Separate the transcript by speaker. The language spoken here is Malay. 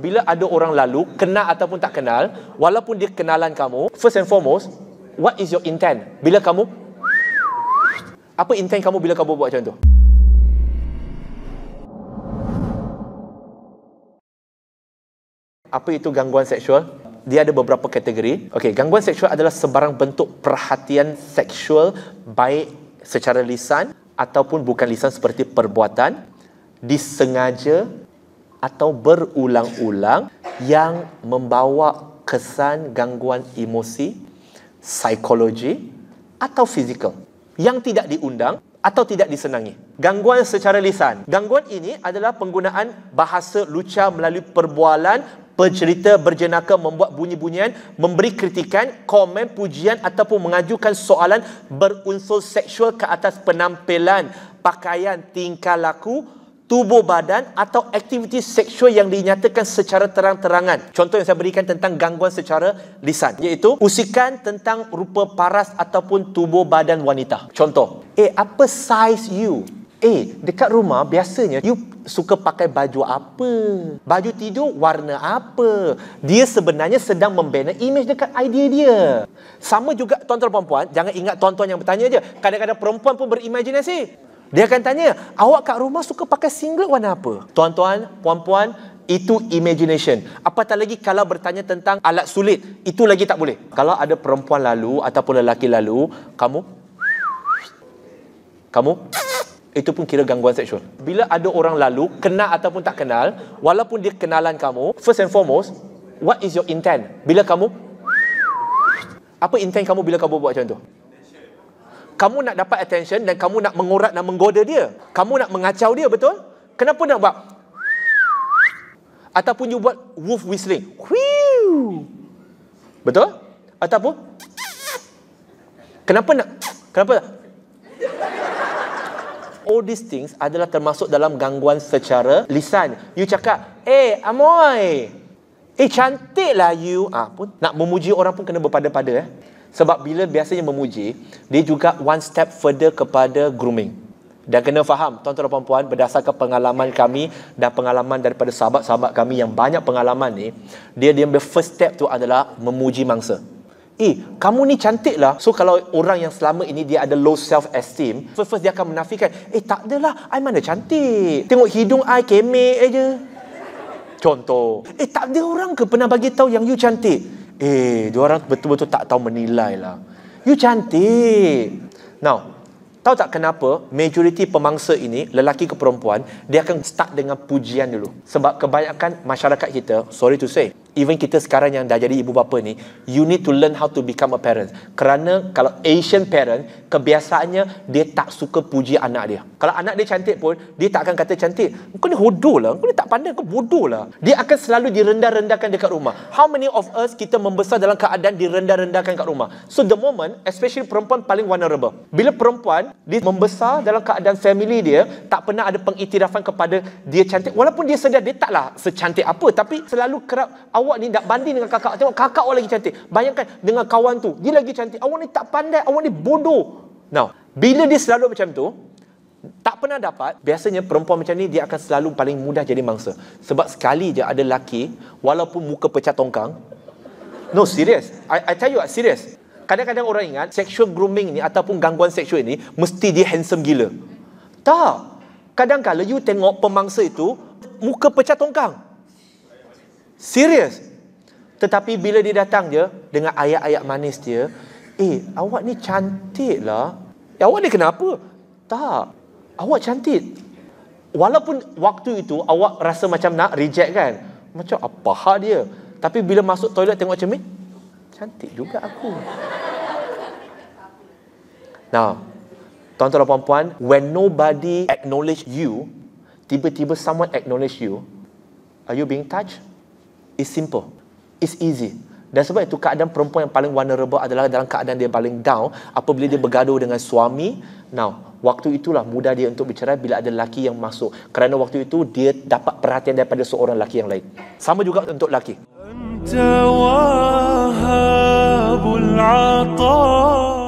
Speaker 1: bila ada orang lalu, kenal ataupun tak kenal, walaupun dia kenalan kamu, first and foremost, what is your intent? Bila kamu apa intent kamu bila kamu buat macam tu? Apa itu gangguan seksual? Dia ada beberapa kategori. Okay, gangguan seksual adalah sebarang bentuk perhatian seksual baik secara lisan ataupun bukan lisan seperti perbuatan disengaja atau berulang-ulang yang membawa kesan gangguan emosi, psikologi atau fizikal yang tidak diundang atau tidak disenangi. Gangguan secara lisan. Gangguan ini adalah penggunaan bahasa lucah melalui perbualan, bercerita berjenaka membuat bunyi-bunyian, memberi kritikan, komen, pujian ataupun mengajukan soalan berunsur seksual ke atas penampilan, pakaian, tingkah laku, tubuh badan atau aktiviti seksual yang dinyatakan secara terang-terangan. Contoh yang saya berikan tentang gangguan secara lisan iaitu usikan tentang rupa paras ataupun tubuh badan wanita. Contoh, eh apa size you? Eh, dekat rumah biasanya you suka pakai baju apa? Baju tidur warna apa? Dia sebenarnya sedang membina image dekat idea dia. Sama juga tuan-tuan perempuan, jangan ingat tuan-tuan yang bertanya aja. Kadang-kadang perempuan pun berimajinasi. Dia akan tanya, awak kat rumah suka pakai singlet warna apa? Tuan-tuan, puan-puan, itu imagination. Apatah lagi kalau bertanya tentang alat sulit, itu lagi tak boleh. Kalau ada perempuan lalu ataupun lelaki lalu, kamu kamu itu pun kira gangguan seksual. Bila ada orang lalu, kenal ataupun tak kenal, walaupun dia kenalan kamu, first and foremost, what is your intent? Bila kamu apa intent kamu bila kamu buat macam tu? kamu nak dapat attention dan kamu nak mengorat dan menggoda dia. Kamu nak mengacau dia, betul? Kenapa nak buat? Ataupun you buat wolf whistling. Betul? Ataupun? Kenapa nak? Kenapa? All these things adalah termasuk dalam gangguan secara lisan. You cakap, eh, amoy. Eh, cantiklah you. Ah, pun nak memuji orang pun kena berpada-pada. Eh. Sebab bila biasanya memuji, dia juga one step further kepada grooming. Dan kena faham, tuan-tuan dan puan-puan, berdasarkan pengalaman kami dan pengalaman daripada sahabat-sahabat kami yang banyak pengalaman ni, dia dia ambil first step tu adalah memuji mangsa. Eh, kamu ni cantik lah. So, kalau orang yang selama ini dia ada low self-esteem, first-first dia akan menafikan, eh, tak adalah. I mana cantik. Tengok hidung I kemek aja. Contoh. Eh, tak ada orang ke pernah bagi tahu yang you cantik? Eh, dia orang betul-betul tak tahu menilai lah. You cantik. Now, tahu tak kenapa majoriti pemangsa ini, lelaki ke perempuan, dia akan start dengan pujian dulu. Sebab kebanyakan masyarakat kita, sorry to say, even kita sekarang yang dah jadi ibu bapa ni you need to learn how to become a parent kerana kalau asian parent kebiasaannya dia tak suka puji anak dia kalau anak dia cantik pun dia tak akan kata cantik kau ni hodoh lah kau ni tak pandai kau bodoh lah dia akan selalu direndah-rendahkan dekat rumah how many of us kita membesar dalam keadaan direndah-rendahkan kat rumah so the moment especially perempuan paling vulnerable bila perempuan dia membesar dalam keadaan family dia tak pernah ada pengiktirafan kepada dia cantik walaupun dia sedar dia taklah secantik apa tapi selalu kerap awak ni tak banding dengan kakak. Tengok kakak awak lagi cantik. Bayangkan dengan kawan tu, dia lagi cantik. Awak ni tak pandai, awak ni bodoh. Now, bila dia selalu macam tu, tak pernah dapat, biasanya perempuan macam ni dia akan selalu paling mudah jadi mangsa. Sebab sekali je ada laki walaupun muka pecah tongkang. No, serious. I, I tell you, serious. Kadang-kadang orang ingat sexual grooming ni ataupun gangguan seksual ni mesti dia handsome gila. Tak. Kadang-kadang you tengok pemangsa itu muka pecah tongkang. Serius. Tetapi bila dia datang je dengan ayat-ayat manis dia, "Eh, awak ni cantiklah." Eh, awak ni kenapa? Tak. Awak cantik. Walaupun waktu itu awak rasa macam nak reject kan. Macam apa ah, hal dia? Tapi bila masuk toilet tengok cermin, eh, cantik juga aku. Now, tuan-tuan dan puan-puan, when nobody acknowledge you, tiba-tiba someone acknowledge you, are you being touched? It's simple. It's easy. Dan sebab itu keadaan perempuan yang paling vulnerable adalah dalam keadaan dia paling down apabila dia bergaduh dengan suami. Now, waktu itulah mudah dia untuk bercerai bila ada lelaki yang masuk. Kerana waktu itu dia dapat perhatian daripada seorang lelaki yang lain. Sama juga untuk lelaki. Anta wahabul atar